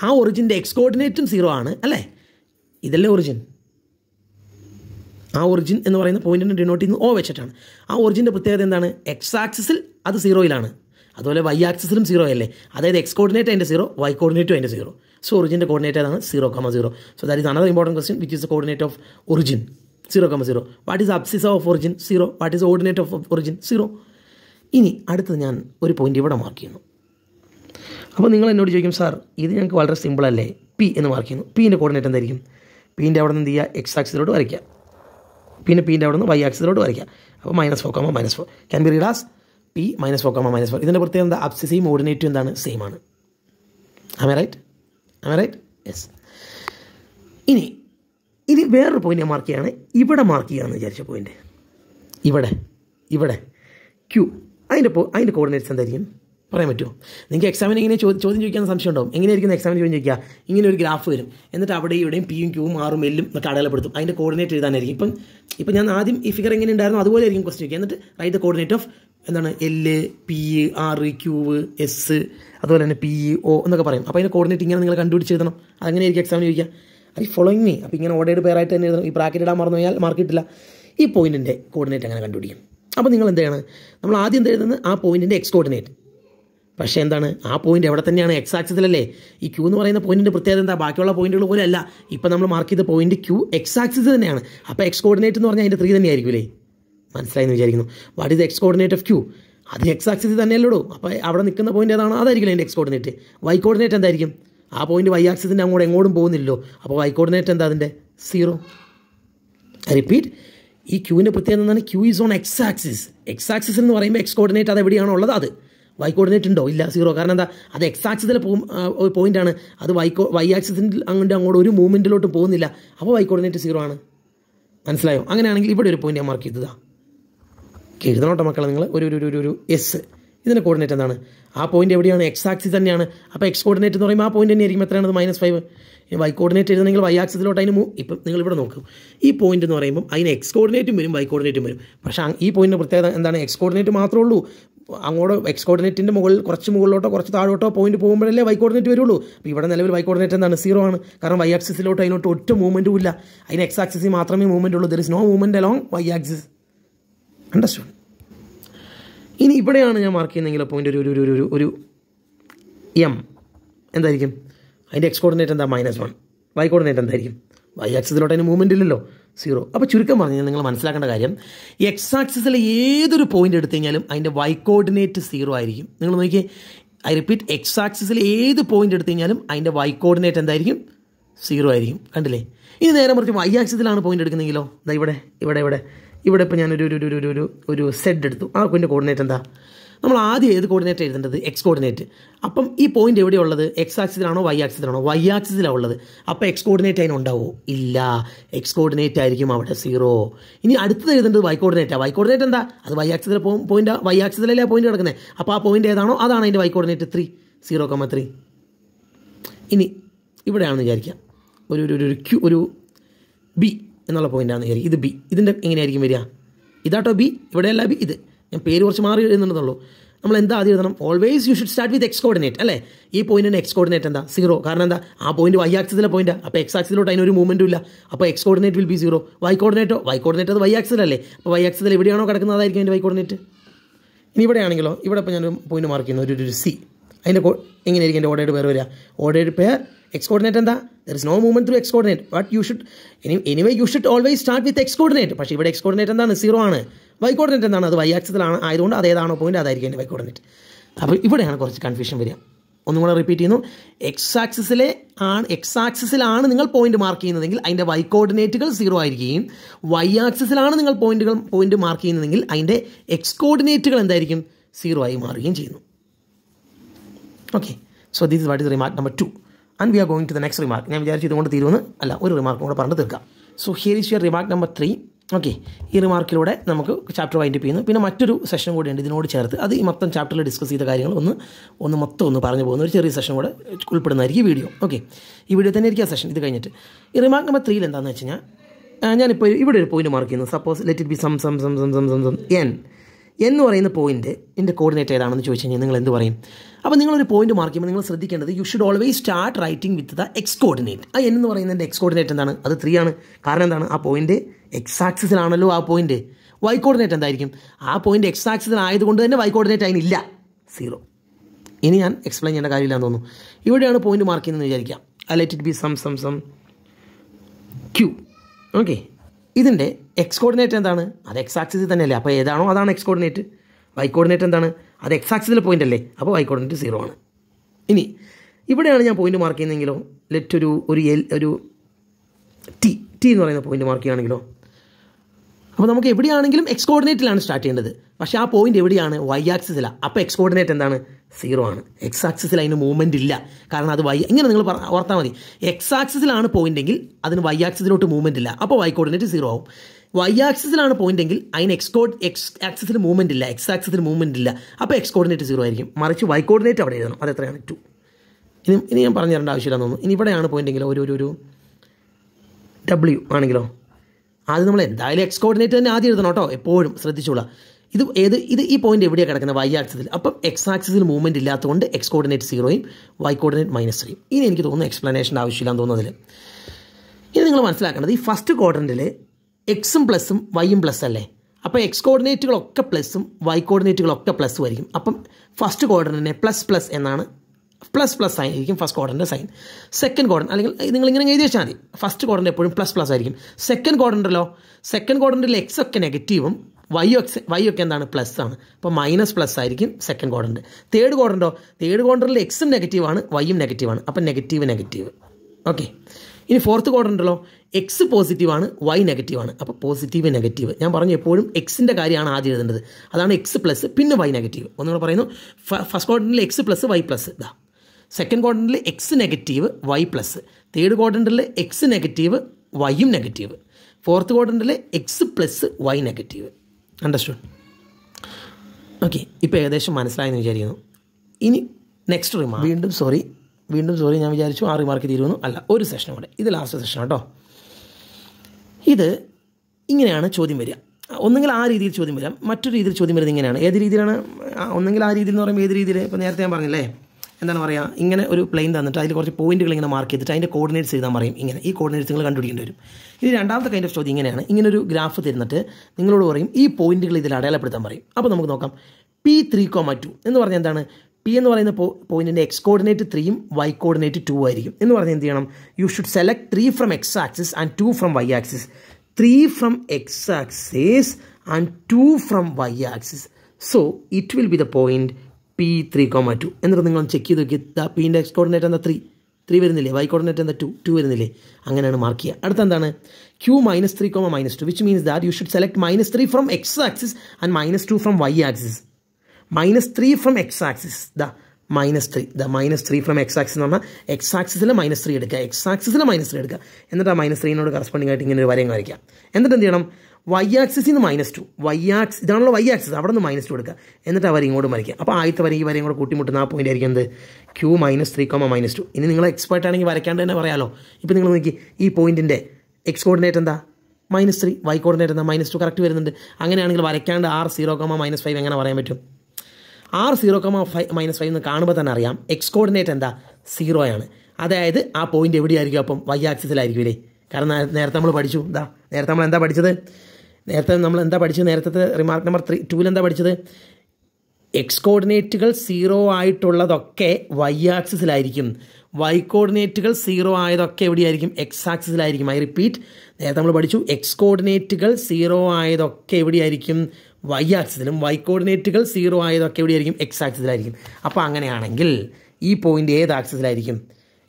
ആ ഒറിജിൻ്റെ എക്സ് കോർഡിനേറ്റും സീറോ ആണ് അല്ലേ ഇതല്ലേ ഒറിജിൻ ആ ഒറിജിൻ എന്ന് പറയുന്ന പോയിന്റിനെ ഡിനോട്ട് ചെയ്യുന്നത് ഓ വെച്ചിട്ടാണ് ആ ഒറിജിൻ്റെ പ്രത്യേകത എന്താണ് എക്സ് ആക്സിസിൽ അത് സീറോയിലാണ് അതുപോലെ വൈ ആക്സിസിലും സീറോ അല്ലേ അതായത് എക്സ് കോർഡിനേറ്റ് അതിൻ്റെ സീറോ വൈ കോർഡിനേറ്റും അതിൻ്റെ സീറോ സോ ഒറിജിൻ്റെ കോർഡിനേറ്റ് അതാണ് zero comma zero so that is another important question which is the coordinate of origin zero comma zero what is abscissa of origin zero what is ordinate of origin zero ഇനി അടുത്തത് ഞാൻ ഒരു പോയിന്റ് ഇവിടെ മാർക്ക് ചെയ്യുന്നു അപ്പോൾ നിങ്ങൾ എന്നോട് ചോദിക്കും സാർ ഇത് ഞങ്ങൾക്ക് വളരെ സിമ്പിൾ അല്ലേ പി എന്ന് മാർക്ക് ചെയ്യുന്നു പിൻ്റെ കോർഡിനേറ്റ് എന്തായിരിക്കും പീൻ്റെ അവിടെ നിന്ന് എന്ത് ചെയ്യുക എക്സ് ആക്സിലോട്ട് വരയ്ക്കുക പിന്നെ പിൻ്റെ അവിടെ നിന്ന് വൈ ആക്സിസിലോട്ട് വരയ്ക്കുക അപ്പോൾ minus four comma minus four can be read as P minus four comma minus four ഇതിൻ്റെ പ്രത്യേകത എന്താ അബ്സസീവ് ഓർഡിനേറ്റും എന്താണ് സെയിം ആണ് ആമ റൈറ്റ് ആമ റൈറ്റ് യെസ് ഇനി ഇനി വേറൊരു പോയിന്റ് ഞാൻ മാർക്ക് ചെയ്യാണ് ഇവിടെ മാർക്ക് ചെയ്യാമെന്ന് വിചാരിച്ച പോയിന്റ് ഇവിടെ ഇവിടെ ക്യൂ അതിൻ്റെ അതിൻ്റെ കോർഡിനേറ്റ്സ് എന്തായിരിക്കും പറയാൻ പറ്റുമോ നിങ്ങൾക്ക് എക്സാമിന് ഇങ്ങനെ ചോദ്യം ചോദിക്കാൻ സംശയം ഉണ്ടാവും എങ്ങനെയായിരിക്കും എക്സാമിന് ചോദ്യം ചോദിക്കുക ഇങ്ങനെ ഒരു ഗ്രാഫ് വരും എന്നിട്ട് അവിടെ ഇവിടെയും പിയും ക്യൂവും ആറും എല്ലും എന്നൊക്കെ അടയാളപ്പെടുത്തും അതിൻ്റെ കോർഡിനേറ്റ് എഴുതാനായിരിക്കും ഇപ്പം ഇപ്പം ഞാൻ ആദ്യം ഈ ഫിഗർ എങ്ങനെ ഉണ്ടായിരുന്നു അതുപോലെ ആയിരിക്കും ക്വസ്റ്റ് ചോദിക്കുക എന്നിട്ട് റൈറ്റ് ദ കോർഡിനേറ്റ് ഓഫ് എന്താണ് എല്ല് പി ആറ് ക്യൂവ് എസ് അതുപോലെ തന്നെ പി ഒ എന്നൊക്കെ പറയും അപ്പോൾ അതിൻ്റെ കോർഡിനേറ്റ് ഇങ്ങനെ നിങ്ങൾ കണ്ടുപിടിച്ച് എഴുതണം ആയിരിക്കും എക്സാമിന് ചോദിക്കുക അത് ഫോളോയിങ് മീ അപ്പോൾ ഇങ്ങനെ ഓടേഡ് പേരായിട്ട് തന്നെ എഴുതണം ഈ ബ്രാക്കറ്റ് ഇടാൻ മറന്നു കഴിഞ്ഞാൽ മാർക്ക് കിട്ടില്ല ഈ പോയിൻറ്റിൻ്റെ കോർഡിനേറ്റ് അങ്ങനെ കണ്ടുപിടിക്കും അപ്പോൾ നിങ്ങൾ എന്ത് ചെയ്യണം നമ്മൾ ആദ്യം എന്ത് എഴുതുന്നത് ആ പോയിൻറ്റിൻ്റെ എക്സ് കോർഡിനേറ്റ് പക്ഷേ എന്താണ് ആ പോയിന്റ് എവിടെ തന്നെയാണ് എക്സ് ആക്സിസിലല്ലേ ഈ ക്യൂ എന്ന് പറയുന്ന പോയിന്റിൻ്റെ പ്രത്യേകത എന്താ ബാക്കിയുള്ള പോയിന്റുകൾ പോലെ അല്ല ഇപ്പം നമ്മൾ മാർക്ക് ചെയ്ത പോയിന്റ് ക്യൂ എക്സ് ആക്സിസ് തന്നെയാണ് അപ്പോൾ എക്സ് കോർഡിനേറ്റ് എന്ന് പറഞ്ഞാൽ അതിൻ്റെ ത്രീ തന്നെയായിരിക്കില്ലേ മനസ്സിലായി എന്ന് വിചാരിക്കുന്നു what is x coordinate of Q അത് എക്സ് ആക്സിസ് തന്നെയല്ലോടൂ അപ്പോൾ അവിടെ നിൽക്കുന്ന പോയിന്റ് ഏതാണോ അതായിരിക്കും അതിൻ്റെ എക്സ് കോർഡിനേറ്റ് വൈ കോർഡിനേറ്റ് എന്തായിരിക്കും ആ പോയിന്റ് വൈ ആക്സിസിൻ്റെ അങ്ങോട്ട് എങ്ങോട്ടും പോകുന്നില്ലല്ലോ അപ്പോൾ വൈ കോർഡിനേറ്റ് എന്താ അതിൻ്റെ സീറോ റിപ്പീറ്റ് ഈ ക്യൂവിൻ്റെ പ്രത്യേകത എന്താണ് Q is on X axis X axis എന്ന് പറയുമ്പോൾ എക്സ് കോർഡിനേറ്റ് അത് എവിടെയാണോ ഉള്ളത് അത് വൈ കോർഡിനേറ്റ് ഉണ്ടോ ഇല്ല സീറോ കാരണം എന്താ അത് എക്സ് ആക്സിസിലെ ആണ് അത് വൈ വൈ ആക്സിസിൻ്റെ അങ്ങോട്ട് അങ്ങോട്ട് ഒരു മൂവ്മെൻറ്റിലോട്ട് പോകുന്നില്ല അപ്പോൾ വൈ കോർഡിനേറ്റ് സീറോ ആണ് മനസ്സിലായോ അങ്ങനെയാണെങ്കിൽ ഇവിടെ ഒരു പോയിന്റ് ഞാൻ മാർക്ക് ചെയ്തതാ എഴുതണോട്ടോ മക്കളെ നിങ്ങൾ ഒരു ഒരു ഒരു ഒരു എസ് ഇതിൻ്റെ കോർഡിനേറ്റ് എന്താണ് ആ പോയിന്റ് എവിടെയാണ് എക്സ് ആക്സിസ് തന്നെയാണ് അപ്പോൾ എക്സ് കോർഡിനേറ്റ് എന്ന് പറയുമ്പോൾ ആ പോയിന്റ് തന്നെ ആയിരിക്കും എത്രയാണത് മൈനസ് ഫൈവ് വൈ കോർഡിനേറ്റ് എഴുതുന്നെങ്കിൽ വൈ ആക്സിസിലോട്ട് അതിന് ഇപ്പം നിങ്ങൾ ഇവിടെ നോക്കും ഈ പോയിന്റ് എന്ന് പറയുമ്പോൾ അതിന് എക്സ് കോർഡിനേറ്റും വരും വൈ കോർഡിനേറ്റും വരും പക്ഷേ ഈ പോയിന്റിൻ്റെ പ്രത്യേകത എന്താണ് എക്സ് കോർഡിനേറ്റ് മാത്രമേ ഉള്ളൂ അങ്ങോട്ട് എക്സ് കോർഡിനേറ്റിൻ്റെ മുകളിൽ കുറച്ച് മുകളിലോട്ടോ കുറച്ച് താഴോട്ടോ പോയിന്റ് പോകുമ്പോഴല്ലേ വൈ കോർഡിനേറ്റ് വരുള്ളൂ അപ്പോൾ ഇവിടെ നിലവിൽ വൈ കോർഡിനേറ്റ് എന്താണ് സീറോ ആണ് കാരണം വൈ ആക്സിസിലോട്ട് അതിനോട്ട് ഒറ്റ മൂവ്മെൻറ്റും ഇല്ല അതിന് എക്സ് ആക്സിസിൽ മാത്രമേ മൂവ്മെൻ്റ് ഉള്ളൂ there is no movement along y axis understood ഇനി ഇവിടെയാണ് ഞാൻ മാർക്ക് ചെയ്യുന്നതെങ്കിൽ പോയിന്റ് ഒരു ഒരു ഒരു ഒരു ഒരു എം എന്തായിരിക്കും അതിൻ്റെ എക്സ് കോർഡിനേറ്റ് എന്താ മൈനസ് വൺ വൈ കോർഡിനേറ്റ് എന്തായിരിക്കും വൈ ആക്സിസിലോട്ട് അതിന് മൂവ്മെൻറ്റ് ഇല്ലല്ലോ സീറോ അപ്പോൾ ചുരുക്കം പറഞ്ഞു നിങ്ങൾ മനസ്സിലാക്കേണ്ട കാര്യം എക്സ് ആക്സിസിലെ ഏതൊരു പോയിന്റ് എടുത്തു കഴിഞ്ഞാലും അതിൻ്റെ വൈ കോർഡിനേറ്റ് സീറോ ആയിരിക്കും നിങ്ങൾ നോക്കി ഐ റിപ്പീറ്റ് എക്സ് ആക്സിസിൽ ഏത് പോയിന്റ് എടുത്തു കഴിഞ്ഞാലും അതിൻ്റെ വൈ കോർഡിനേറ്റ് എന്തായിരിക്കും സീറോ ആയിരിക്കും കണ്ടില്ലേ ഇനി നേരെ മറിച്ച് വൈ ആക്സിസിലാണ് പോയിന്റ് എടുക്കുന്നെങ്കിലോ ഇതാ ഇവിടെ ഇവിടെ ഇവിടെ ഇവിടെ ഇപ്പോൾ ഞാനൊരു ഒരു ഒരു ഒരു ഒരു സെഡ് എടുത്തു ആ കോർഡിനേറ്റ് എന്താ നമ്മൾ ആദ്യം ഏത് കോർഡിനേറ്റ് എഴുതേണ്ടത് എക്സ് കോർഡിനേറ്റ് അപ്പം ഈ പോയിന്റ് എവിടെയുള്ളത് എക്സ് ആക്സിസിലാണോ വൈ ആക്സിസിലാണോ വൈ ആക്സിസിലാണ് ഉള്ളത് അപ്പോൾ എക്സ് കോർഡിനേറ്റ് അതിനുണ്ടാവുമോ ഇല്ല എക്സ് കോർഡിനേറ്റ് ആയിരിക്കും അവിടെ സീറോ ഇനി അടുത്തത് എഴുതേണ്ടത് വൈ കോർഡിനേറ്റാണ് വൈ കോർഡിനേറ്റ് എന്താ അത് വൈ ആക്സിസിലെ പോയിന്റ് വൈ ആക്സിസിലല്ലേ ആ പോയിന്റ് കിടക്കുന്നത് അപ്പോൾ ആ പോയിന്റ് ഏതാണോ അതാണ് അതിൻ്റെ y coordinate three zero comma three ഇനി ഇവിടെയാണെന്ന് വിചാരിക്കാം ഒരു ഒരു ഒരു ക്യൂ ഒരു ബി എന്നുള്ള പോയിന്റാണ് വിചാരിക്കും ഇത് ബി ഇതിൻ്റെ എങ്ങനെയായിരിക്കും വരിക ഇതാട്ടോ ബി ഇവിടെയല്ല ബി ഇത് ഞാൻ പേര് കുറച്ച് മാറി എഴുതുന്നുണ്ടല്ലോ നമ്മൾ എന്താ ആദ്യം എഴുതണം always you should start with X coordinate അല്ലേ ഈ പോയിന്റിന് എക്സ് കോർഡിനേറ്റ് എന്താ സീറോ കാരണം എന്താ ആ പോയിന്റ് വൈ ആക്സിലെ പോയിന്റ് അപ്പോൾ എക്സ് ആക്സിലോട്ട് അതിനൊരു മൂവ്മെൻറ്റും ഇല്ല അപ്പോൾ x coordinate will be zero y കോർഡിനേറ്റോ വൈ കോർഡിനേറ്റ് അത് വൈ അല്ലേ അപ്പോൾ വൈ ആക്സിൽ എവിടെയാണോ കിടക്കുന്നത് അതായിരിക്കും അതിൻ്റെ വൈ കോർഡിനേറ്റ് ഇനി ഇവിടെയാണെങ്കിലോ ഇവിടെ ഇപ്പോൾ ഞാൻ പോയിന്റ് മാർക്ക് ചെയ്യുന്ന ഒരു ഒരു സി അതിൻ്റെ എങ്ങനെയായിരിക്കും എൻ്റെ ഓർഡേഡ് പേര് വരിക ഓർഡേഡ് പേർ എക്സ് കോർഡിനേറ്റ് എന്താ there is no movement through x coordinate but you should any anyway you should always start with X coordinate പക്ഷേ ഇവിടെ എക്സ് കോർഡിനേറ്റ് എന്താണ് സീറോ ആണ് വൈ കോർഡിനേറ്റ് എന്താണ് അത് വൈ ആയതുകൊണ്ട് അതേതാണോ പോയിൻ്റ് അതായിരിക്കും എൻ്റെ വൈ കോർഡിനേറ്റ് അപ്പോൾ ഇവിടെയാണ് കുറച്ച് കൺഫ്യൂഷൻ വരിക ഒന്നും കൂടെ റിപ്പീറ്റ് ചെയ്യുന്നു എക്സ് ആക്സിസിലെ ആണ് എക്സ് ആക്സിസിലാണ് നിങ്ങൾ പോയിന്റ് മാർക്ക് ചെയ്യുന്നതെങ്കിൽ അതിൻ്റെ വൈ കോർഡിനേറ്റുകൾ സീറോ ആയിരിക്കുകയും വൈ ആക്സിസിലാണ് നിങ്ങൾ പോയിന്റുകൾ പോയിന്റ് മാർക്ക് ചെയ്യുന്നതെങ്കിൽ അതിൻ്റെ എക്സ് കോർഡിനേറ്റുകൾ എന്തായിരിക്കും സീറോ ആയി മാറുകയും ചെയ്യുന്നു okay so this what is remark number two and we are going to the next remark ഞാൻ വിചാരിച്ചു ഇതുകൊണ്ട് തീരുമെന്ന് അല്ല ഒരു റിമാർക്ക് കൂടെ പറഞ്ഞു തീർക്കാം so here is your remark number three okay ഈ റിമാർക്കിലൂടെ നമുക്ക് ചാപ്റ്റർ വൈൻഡപ്പ് ചെയ്യുന്നു പിന്നെ മറ്റൊരു സെഷൻ ഉണ്ട് ഇതിനോട് ചേർത്ത് അത് ഈ മൊത്തം ചാപ്റ്ററിൽ ഡിസ്കസ് ചെയ്ത കാര്യങ്ങൾ ഒന്ന് ഒന്ന് മൊത്തം ഒന്ന് പറഞ്ഞു പോകുന്ന ഒരു ചെറിയ സെഷൻ കൂടെ ഉൾപ്പെടുന്നതായിരിക്കും വീഡിയോ ഓക്കെ ഈ വീഡിയോ തന്നെ ആയിരിക്കും ആ സെഷൻ ഇത് കഴിഞ്ഞിട്ട് ഈ റിമാർക്ക് നമ്പർ ത്രീയിൽ എന്താണെന്ന് വെച്ച് കഴിഞ്ഞാൽ ഞാനിപ്പോൾ ഇവിടെ ഒരു പോയിന്റ് മാർക്ക് ചെയ്യുന്നു suppose let it be some some some some some some some N എന്ന് പറയുന്ന പോയിന്റ് എൻ്റെ കോർഡിനേറ്റ് ഏതാണെന്ന് ചോദിച്ചു കഴിഞ്ഞാൽ നിങ്ങൾ എന്ത് പറയും അപ്പോൾ നിങ്ങളൊരു പോയിന്റ് മാർക്ക് ചെയ്യുമ്പോൾ നിങ്ങൾ ശ്രദ്ധിക്കേണ്ടത് you should always start writing with the X coordinate ആ എന്ന് എൻ്റെ എക്സ് കോർഡിനേറ്റ് എന്താണ് അത് ത്രീ ആണ് കാരണം എന്താണ് ആ പോയിന്റ് എക്സ് ആക്സിസിലാണല്ലോ ആ പോയിന്റ് വൈ കോർഡിനേറ്റ് എന്തായിരിക്കും ആ പോയിന്റ് എക്സ് ആക്സിസിലായതുകൊണ്ട് തന്നെ വൈ കോർഡിനേറ്റ് അതിനില്ല സീറോ ഇനി ഞാൻ എക്സ്പ്ലെയിൻ ചെയ്യേണ്ട കാര്യമില്ലാന്ന് തോന്നുന്നു ഇവിടെയാണ് പോയിന്റ് മാർക്ക് ചെയ്യുന്നതെന്ന് വിചാരിക്കാം I let it be some some some Q okay ഇതിൻ്റെ എക്സ് കോർഡിനേറ്റ് എന്താണ് അത് എക്സ് ആക്സിസിൽ തന്നെയല്ലേ അപ്പോൾ ഏതാണോ അതാണ് എക്സ് കോർഡിനേറ്റ് വൈ കോർഡിനേറ്റ് എന്താണ് അത് എക്സ് ആക്സിസിലെ പോയിൻ്റ് അല്ലേ അപ്പോൾ വൈ കോർഡിനേറ്റ് സീറോ ആണ് ഇനി ഇവിടെയാണ് ഞാൻ പോയിൻ്റ് മാർക്ക് ചെയ്യുന്നതെങ്കിലോ ഒരു ഒരു എൽ ഒരു ടി ടി എന്ന് പറയുന്ന പോയിൻ്റ് മാർക്ക് ചെയ്യുകയാണെങ്കിലോ അപ്പോൾ നമുക്ക് എവിടെയാണെങ്കിലും എക്സ് കോർഡിനേറ്റിലാണ് സ്റ്റാർട്ട് ചെയ്യേണ്ടത് പക്ഷേ ആ പോയിൻ്റ് എവിടെയാണ് വൈ ആക്സിസിലാണ് അപ്പോൾ എക്സ് കോർഡിനേറ്റ് എന്താണ് സീറോ ആണ് എക്സ് ആക്സിസിൽ അതിന് മൂവ്മെൻറ്റ് ഇല്ല കാരണം അത് വൈ ഇങ്ങനെ നിങ്ങൾ ഓർത്താൽ മതി എക്സ് ആക്സിസിലാണ് എങ്കിൽ അതിന് വൈ ആക്സിസിലോട്ട് മൂവ്മെൻറ്റ് ഇല്ല അപ്പോൾ വൈ കോർഡിനേറ്റ് സീറോ ആവും വൈ ആക്സിസിലാണ് എങ്കിൽ അതിന് എക്സ് കോഡ് എക്സ് ആക്സിസിൽ മൂവ്മെൻ്റ് ഇല്ല എക്സ് ആക്സിസിൽ മൂവ്മെൻറ്റ് ഇല്ല അപ്പോൾ എക്സ് കോർഡിനേറ്റ് സീറോ ആയിരിക്കും മറിച്ച് വൈ കോർഡിനേറ്റ് അവിടെ എഴുതണം അത് എത്രയാണ് ടു ഇനി ഇനി ഞാൻ പറഞ്ഞു തരേണ്ട ആവശ്യമില്ല തോന്നുന്നു ഇനി ഇവിടെയാണ് പോയിൻ്റെങ്കിൽ ഒരു ഒരു ഒരു ഡബ്ല്യു ആണെങ്കിലോ ആദ്യം നമ്മൾ എന്തായാലും എക്സ് കോർഡിനേറ്റ് തന്നെ ആദ്യം എഴുതണം കേട്ടോ എപ്പോഴും ശ്രദ്ധിച്ചോളാം ഇത് ഏത് ഇത് ഈ പോയിന്റ് എവിടെയാണ് കിടക്കുന്നത് വൈ ആക്സിസിൽ അപ്പം എക്സ് ആക്സിസിൽ മൂവ്മെന്റ് ഇല്ലാത്തതുകൊണ്ട് എക്സ് കോർഡിനേറ്റ് സീറോയും വൈ കോർഡിനേറ്റ് മൈനസ് ത്രീയും ഇനി എനിക്ക് തോന്നുന്നു എക്സ്പ്ലനേഷൻ്റെ ആവശ്യമില്ലാന്ന് തോന്നുന്നതിൽ ഇനി നിങ്ങൾ മനസ്സിലാക്കേണ്ടത് ഈ ഫസ്റ്റ് ക്വാഡ്രൻറ്റിൽ എക്സും പ്ലസും വൈയും പ്ലസ് അല്ലേ അപ്പോൾ എക്സ് കോർഡിനേറ്റുകളൊക്കെ പ്ലസും വൈ കോർഡിനേറ്റുകളൊക്കെ പ്ലസ് ആയിരിക്കും അപ്പം ഫസ്റ്റ് കോർഡിനെ പ്ലസ് പ്ലസ് എന്നാണ് പ്ലസ് പ്ലസ് സൈൻ ആയിരിക്കും ഫസ്റ്റ് കോർഡിൻ്റെ സൈൻ സെക്കൻഡ് കോർഡൻ അല്ലെങ്കിൽ നിങ്ങൾ ഇങ്ങനെ എഴുതി വെച്ചാൽ മതി ഫസ്റ്റ് കോർഡിൻ്റെ എപ്പോഴും പ്ലസ് പ്ലസ് ആയിരിക്കും സെക്കൻഡ് കോർഡറിൻ്റെലോ സെക്കൻഡ് കോർഡിൻ്റെ എക്സ് ഒക്കെ നെഗറ്റീവും വൈ ഒക്കെ വൈ ഒക്കെ എന്താണ് പ്ലസ് ആണ് അപ്പോൾ മൈനസ് പ്ലസ് ആയിരിക്കും സെക്കൻഡ് ക്വാഡ്രൻറ്റ് തേർഡ് ക്വാഡ്രൻറ്റോ തേർഡ് ക്വാഡ്രൻറ്റിൽ എക്സും നെഗറ്റീവാണ് വൈയും നെഗറ്റീവാണ് അപ്പം നെഗറ്റീവ് നെഗറ്റീവ് ഓക്കെ ഇനി ഫോർത്ത് ക്വാഡ്രൻറ്റിലോ എക്സ് പോസിറ്റീവാണ് വൈ നെഗറ്റീവാണ് അപ്പോൾ പോസിറ്റീവ് നെഗറ്റീവ് ഞാൻ പറഞ്ഞു എപ്പോഴും എക്സിൻ്റെ കാര്യമാണ് ആദ്യം എഴുതേണ്ടത് അതാണ് എക്സ് പ്ലസ് പിന്നെ വൈ നെഗറ്റീവ് കൂടെ പറയുന്നു ഫസ്റ്റ് ക്വാഡ്രൻറ്റിൽ എക്സ് പ്ലസ് വൈ പ്ലസ് ഇതാ സെക്കൻഡ് ക്വാഡ്രൻറ്റിൽ x negative y plus third ക്വാഡ്രൻറ്റിൽ എക്സ് നെഗറ്റീവ് വൈയും നെഗറ്റീവ് ഫോർത്ത് ക്വാഡ്രൻറ്റിൽ x plus y negative understood okay ഇപ്പോൾ ഏകദേശം മനസ്സിലായെന്ന് വിചാരിക്കുന്നു ഇനി നെക്സ്റ്റ് റിമാർക്ക് വീണ്ടും സോറി വീണ്ടും സോറി ഞാൻ വിചാരിച്ചു ആ റിമാർക്ക് തീരുന്നു അല്ല ഒരു സെഷൻ കൂടെ ഇത് ലാസ്റ്റ് സെഷൻ കേട്ടോ ഇത് ഇങ്ങനെയാണ് ചോദ്യം വരിക ഒന്നെങ്കിൽ ആ രീതിയിൽ ചോദ്യം വരാം മറ്റൊരു രീതിയിൽ ചോദ്യം വരുന്നത് ഇങ്ങനെയാണ് ഏത് രീതിയിലാണ് ഒന്നെങ്കിൽ ആ രീതിയിൽ എന്ന് പറയുമ്പോൾ ഏത് രീതിയിൽ ഇപ്പോൾ നേരത്തെ ഞാൻ പറഞ്ഞില്ലേ എന്താണ് പറയുക ഇങ്ങനെ ഒരു പ്ലെയിൻ തന്നിട്ട് അതിൽ കുറച്ച് പോയിന്റുകൾ ഇങ്ങനെ മാർക്ക് ചെയ്തിട്ട് അതിൻ്റെ കോർഡിനേറ്റ്സ് എഴുതാൻ പറയും ഇങ്ങനെ ഈ കോർഡിനേറ്റ്സ് നിങ്ങൾ കണ്ടുപിടിക്കേണ്ടി വരും ഇനി രണ്ടാമത്തെ കൈൻഡ് ഓഫ് ചോദ്യം ഇങ്ങനെയാണ് ഇങ്ങനെ ഒരു ഗ്രാഫ് തരുന്നിട്ട് നിങ്ങളോട് പറയും ഈ പോയിന്റുകൾ ഇതിൽ അടയാളപ്പെടുത്താൻ പറയും അപ്പോൾ നമുക്ക് നോക്കാം പി ത്രീ കോമ ടു എന്ന് പറഞ്ഞാൽ എന്താണ് പി എന്ന് പറയുന്ന പോയിന്റിൻ്റെ എക്സ് കോർഡിനേറ്റ് ത്രീയും വൈ കോർഡിനേറ്റ് ടു ആയിരിക്കും എന്ന് പറഞ്ഞാൽ എന്ത് ചെയ്യണം you should select three from x axis and two from y axis three from x axis and two from y axis so it will be the point P three comma two എന്നിട്ട് നിങ്ങൾ ചെക്ക് ചെയ്ത് നോക്കി ദാ പിൻ്റെ എക്സ് കോർഡിനേറ്റ് എന്താ ത്രീ ത്രീ വരുന്നില്ലേ വൈ കോർഡിനേറ്റ് എന്താ ടു ടു വരുന്നില്ലേ അങ്ങനെയാണ് മാർക്ക് ചെയ്യുക അടുത്ത എന്താണ് Q minus three comma minus two which means that you should select minus three from x axis and minus two from y axis minus three from x axis the minus three the minus three from x axis എന്ന് പറഞ്ഞാൽ എക്സ് ആക്സിസിൽ മൈനസ് ത്രീ എടുക്കുക എക്സ് ആക്സിസിൽ മൈനസ് ത്രീ എടുക്കുക എന്നിട്ട് ആ മൈനസ് ത്രീനോട് കറസ്പോണ്ടിങ് ആയിട്ട് ഇങ്ങനെ ഒരു വരയും കാണിക്കുക എന്നിട്ട് എന്ത് ചെയ്യണം വൈ ആക്സിസിൽ നിന്ന് മൈനസ് ടു വൈ ആക്സ് ഇതാണല്ലോ വൈ ആക്സിസ് അവിടെ നിന്ന് മൈനസ് ടു എടുക്കുക എന്നിട്ട് അവർ ഇങ്ങോട്ട് വരയ്ക്കുക അപ്പോൾ ആദ്യത്തെ വരെ ഈ വരെയും കൂടെ കൂട്ടിമുട്ടുന്ന ആ പോയിന്റ് ആയിരിക്കും എന്ത് Q minus three comma minus two ഇനി നിങ്ങൾ എക്സ്പേർട്ട് ആണെങ്കിൽ വരയ്ക്കാണ്ട് തന്നെ പറയാമല്ലോ ഇപ്പം നിങ്ങൾ നോക്കി ഈ പോയിന്റിൻ്റെ എക്സ് കോർഡിനേറ്റ് എന്താ മൈനസ് ത്രീ വൈ കോർഡിനേറ്റ് എന്താ മൈനസ് ടു കറക്റ്റ് വരുന്നുണ്ട് അങ്ങനെയാണെങ്കിൽ വരയ്ക്കാണ്ട് R zero comma minus five എങ്ങനെ പറയാൻ പറ്റും R zero comma five minus five എന്ന് കാണുമ്പോൾ തന്നെ അറിയാം എക്സ് കോർഡിനേറ്റ് എന്താ സീറോ ആണ് അതായത് ആ പോയിന്റ് എവിടെയായിരിക്കും അപ്പം വൈ ആക്സിസിലായിരിക്കും ഇല്ലേ കാരണം നേരത്തെ നമ്മൾ പഠിച്ചു എന്താ നേരത്തെ നമ്മൾ എന്താ പഠിച്ചത് നേരത്തെ നമ്മൾ എന്താ പഠിച്ചത് നേരത്തെ റിമാർക്ക് നമ്പർ ത്രീ ടൂവിൽ എന്താ പഠിച്ചത് എക്സ് കോർഡിനേറ്റുകൾ സീറോ ആയിട്ടുള്ളതൊക്കെ വൈ ആക്സിസിലായിരിക്കും വൈ കോർഡിനേറ്റുകൾ സീറോ ആയതൊക്കെ എവിടെയായിരിക്കും എക്സ് ആക്സിസിലായിരിക്കും ഐ റിപ്പീറ്റ് നേരത്തെ നമ്മൾ പഠിച്ചു എക്സ് കോർഡിനേറ്റുകൾ സീറോ ആയതൊക്കെ എവിടെയായിരിക്കും വൈ ആക്സിസിലും വൈ കോർഡിനേറ്റുകൾ സീറോ ആയതൊക്കെ എവിടെയായിരിക്കും എക്സ് ആക്സിസിലായിരിക്കും അപ്പോൾ അങ്ങനെയാണെങ്കിൽ ഈ പോയിൻ്റ് ഏത് ആക്സിസിലായിരിക്കും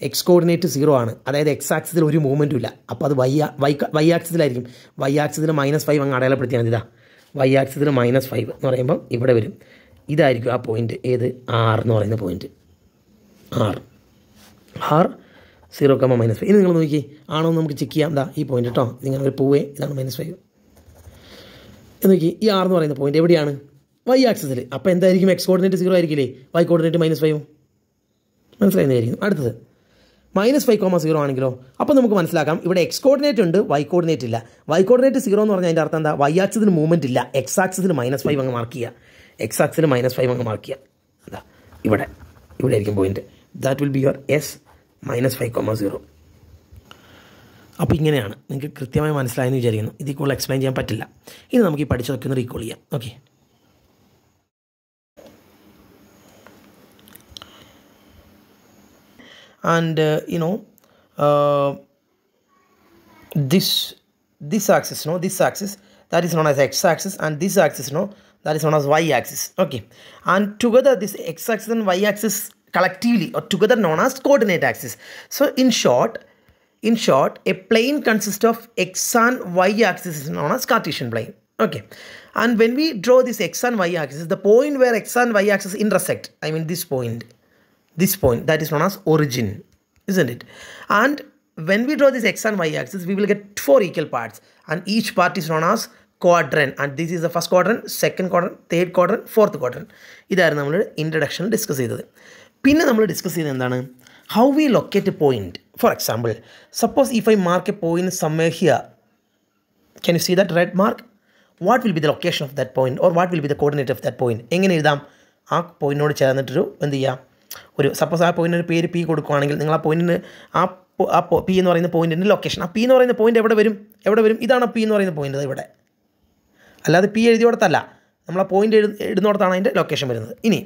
എക്സ് കോർഡിനേറ്റ് സീറോ ആണ് അതായത് എക്സ് ആക്സിസിൽ ഒരു മൂവ്മെൻറ്റും ഇല്ല അപ്പോൾ അത് വൈ വൈ വൈ ആക്സിസിലായിരിക്കും വൈ ആക്സിസിൽ മൈനസ് ഫൈവ് അങ്ങ് അടയാളപ്പെടുത്തിയാൽ ഇതാ വൈ ആക്സിസിൽ മൈനസ് ഫൈവ് എന്ന് പറയുമ്പം ഇവിടെ വരും ഇതായിരിക്കും ആ പോയിൻ്റ് ഏത് ആർ എന്ന് പറയുന്ന point R R zero comma minus five ഇത് നിങ്ങൾ നോക്കി ആണോ നമുക്ക് ചെക്ക് ചെയ്യാം എന്താ ഈ പോയിന്റ് കേട്ടോ നിങ്ങൾ ഒരു പൂവേ ഇതാണ് മൈനസ് ഫൈവ് എന്ന് നോക്കി ഈ ആർ എന്ന് പറയുന്ന പോയിന്റ് എവിടെയാണ് വൈ ആക്സസിൽ അപ്പോൾ എന്തായിരിക്കും എക്സ് കോർഡിനേറ്റ് സീറോ ആയിരിക്കില്ലേ വൈ കോർഡിനേറ്റ് മൈനസ് ഫൈവ് മനസ്സിലായിരുന്നു അടുത്തത് മൈനസ് ഫൈവ് കോമ സീറോ ആണെങ്കിലോ അപ്പോൾ നമുക്ക് മനസ്സിലാക്കാം ഇവിടെ എക്സ് കോർഡിനേറ്റ് ഉണ്ട് വൈ കോർഡിനേറ്റ് ഇല്ല വൈ കോർഡിനേറ്റ് സീറോ എന്ന് പറഞ്ഞാൽ അതിൻ്റെ അർത്ഥം എന്താ വൈ ആക്സിന് മൂവ്മെൻറ്റ് ഇല്ല എക്സ് ആക്സിന് മൈനസ് ഫൈവ് അങ്ങ് മാർക്ക് ചെയ്യുക എക്സ് ആക്സിന് മൈനസ് ഫൈവ് അങ്ങ് മാർക്ക് ചെയ്യുക അതാ ഇവിടെ ഇവിടെ ആയിരിക്കും point that will be your S minus five comma zero അപ്പോൾ ഇങ്ങനെയാണ് നിങ്ങൾക്ക് കൃത്യമായി മനസ്സിലായെന്ന് വിചാരിക്കുന്നു ഇതിൽ കൂടുതൽ എക്സ്പ്ലെയിൻ ചെയ്യാൻ പറ്റില്ല ഇനി നമുക്ക് ഈ പഠിച്ചതൊക്കെ ഒന്ന് റീകോൾ ചെയ്യാം okay and uh, you know uh, this this axis you no know, this axis that is known as x-axis and this axis you no know, that is known as y-axis okay and together this x-axis and y-axis collectively or together known as coordinate axis so in short in short a plane consists of x and y-axis is known as cartesian plane okay and when we draw this x and y axis the point where x and y axis intersect i mean this point this point that is known as origin, isn't it? And when we draw this x and y axis, we will get four equal parts and each part is known as quadrant and this is the first quadrant second quadrant third quadrant fourth quadrant ഇതായിരുന്നു നമ്മൾ ഇൻട്രഡക്ഷനിൽ ഡിസ്കസ് ചെയ്തത് പിന്നെ നമ്മൾ ഡിസ്കസ് ചെയ്തത് എന്താണ് how we locate point for example suppose if I mark a point somewhere here can you see that red mark what will be the location of that point or what will be the coordinate of that point എങ്ങനെ എഴുതാം ആ പോയിൻറ്റിനോട് ചേർന്നിട്ടൊരു എന്ത് ചെയ്യാം ഒരു സപ്പോസ് ആ പോയിൻ്റിന് ഒരു പേര് പി കൊടുക്കുകയാണെങ്കിൽ നിങ്ങൾ ആ പോയിൻറ്റിന് ആ ആ പി എന്ന് പറയുന്ന പോയിൻറ്റിൻ്റെ ലൊക്കേഷൻ ആ പി എന്ന് പറയുന്ന പോയിൻ്റ് എവിടെ വരും എവിടെ വരും ഇതാണ് പി എന്ന് പറയുന്ന പോയിൻ്റ് ഇവിടെ അല്ലാതെ പി എഴുതിയോടത്തല്ല നമ്മൾ ആ പോയിൻ്റ് എഴു ഇടുന്നിടത്താണ് അതിൻ്റെ ലൊക്കേഷൻ വരുന്നത് ഇനി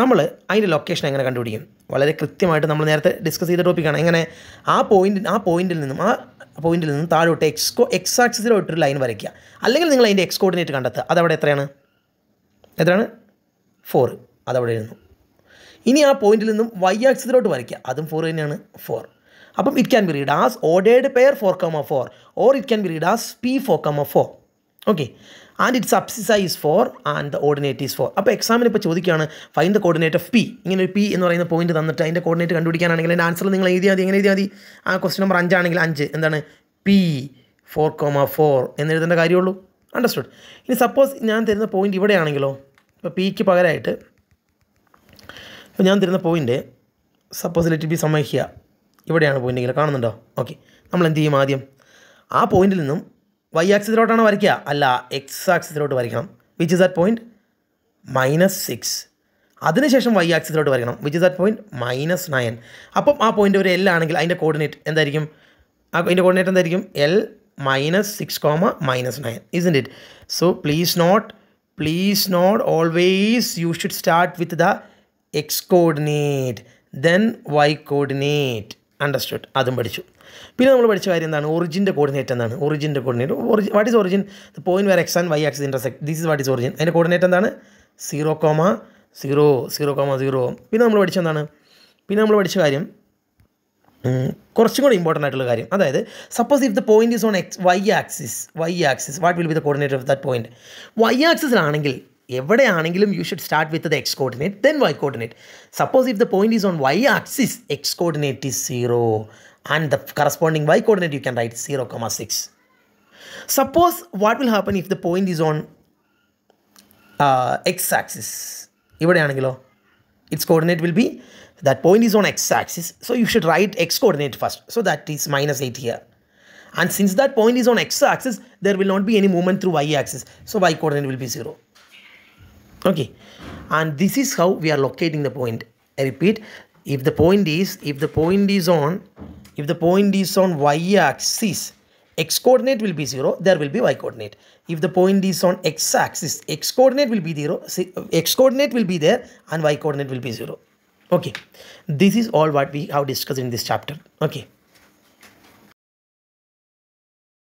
നമ്മൾ അതിൻ്റെ ലൊക്കേഷൻ എങ്ങനെ കണ്ടുപിടിക്കും വളരെ കൃത്യമായിട്ട് നമ്മൾ നേരത്തെ ഡിസ്കസ് ചെയ്ത ടോപ്പിക്കാണ് എങ്ങനെ ആ പോയിന്റ് ആ പോയിന്റിൽ നിന്നും ആ പോയിന്റിൽ നിന്നും താഴോട്ട് എക്സ്കോ എക്സ് ആക്സിസിലോട്ടൊരു ലൈൻ വരയ്ക്കുക അല്ലെങ്കിൽ നിങ്ങൾ അതിൻ്റെ എക്സ് കോർഡിനേറ്റ് കണ്ടെത്തുക അതവിടെ എത്രയാണ് എത്രയാണ് ഫോർ അതവിടെ എഴുതുന്നു ഇനി ആ പോയിന്റിൽ നിന്നും വൈ ആക്സിസിലോട്ട് വരയ്ക്കുക അതും ഫോർ തന്നെയാണ് ഫോർ അപ്പം it can be read as ഓഡേഡ് pair four comma four or it can be read as P four comma four okay and it abscissa is four and the ordinate is four അപ്പോൾ എക്സാമിന് ഇപ്പോൾ ചോദിക്കുകയാണ് find the coordinate of P ഇങ്ങനെ ഒരു പി എന്ന് പറയുന്ന പോയിന്റ് തന്നിട്ട് അതിൻ്റെ കോർഡിനേറ്റ് കണ്ടുപിടിക്കാനാണെങ്കിൽ അതിൻ്റെ ആൻസർ നിങ്ങൾ എഴുതിയാൽ മതി എങ്ങനെ എഴുതിയാൽ മതി ആ ക്വസ്റ്റ് നമ്പർ അഞ്ചാണെങ്കിൽ അഞ്ച് എന്താണ് പി ഫോർ കോമ ഫോർ എന്നെഴുതേണ്ട കാര്യമുള്ളൂ അണ്ടർസ്റ്റുഡ് ഇനി സപ്പോസ് ഞാൻ തരുന്ന പോയിന്റ് ഇവിടെയാണെങ്കിലോ ഇപ്പോൾ പിക്ക് പകരമായിട്ട് അപ്പോൾ ഞാൻ തരുന്ന point suppose let be somewhere here ഇവിടെയാണ് പോയിൻ്റ് ഇങ്ങനെ കാണുന്നുണ്ടോ ഓക്കെ നമ്മൾ എന്ത് ചെയ്യും ആദ്യം ആ പോയിന്റിൽ നിന്നും വൈ ആക്സിസിലോട്ടാണ് വരയ്ക്കുക അല്ല എക്സ് ആക്സിസിലോട്ട് വരയ്ക്കണം which is at point minus six അതിനുശേഷം വൈ ആക്സിസിലോട്ട് വരയ്ക്കണം which is at point minus nine അപ്പം ആ പോയിൻ്റ് ഒരു എൽ ആണെങ്കിൽ അതിൻ്റെ കോർഡിനേറ്റ് എന്തായിരിക്കും അതിൻ്റെ കോർഡിനേറ്റ് എന്തായിരിക്കും L minus six comma minus nine is it so please note please note always you should start with the X coordinate then Y coordinate understood അതും പഠിച്ചു പിന്നെ നമ്മൾ പഠിച്ച കാര്യം എന്താണ് ഒറിജിൻ്റെ കോർഡിനേറ്റ് എന്താണ് ഒറിജിൻ്റെ coordinate origin what is origin the point where x and Y axis intersect this is what is origin അതിൻ്റെ കോർഡിനേറ്റ് എന്താണ് zero comma zero zero comma zero പിന്നെ നമ്മൾ പഠിച്ചെന്താണ് പിന്നെ നമ്മൾ പഠിച്ച കാര്യം കുറച്ചും കൂടി ഇമ്പോർട്ടൻ്റ് ആയിട്ടുള്ള കാര്യം അതായത് suppose if the point is on x Y axis Y axis what will be the coordinate of that point y ആക്സിസിലാണെങ്കിൽ Everyday, angle, you should start with the x coordinate, then y coordinate. Suppose if the point is on y axis, x coordinate is 0, and the corresponding y coordinate you can write 0, comma 6. Suppose what will happen if the point is on uh, x axis? Every angle, its coordinate will be that point is on x axis, so you should write x coordinate first. So that is minus 8 here. And since that point is on x axis, there will not be any movement through y axis, so y coordinate will be 0 okay and this is how we are locating the point i repeat if the point is if the point is on if the point is on y axis x coordinate will be 0 there will be y coordinate if the point is on x axis x coordinate will be 0 x coordinate will be there and y coordinate will be 0 okay this is all what we have discussed in this chapter okay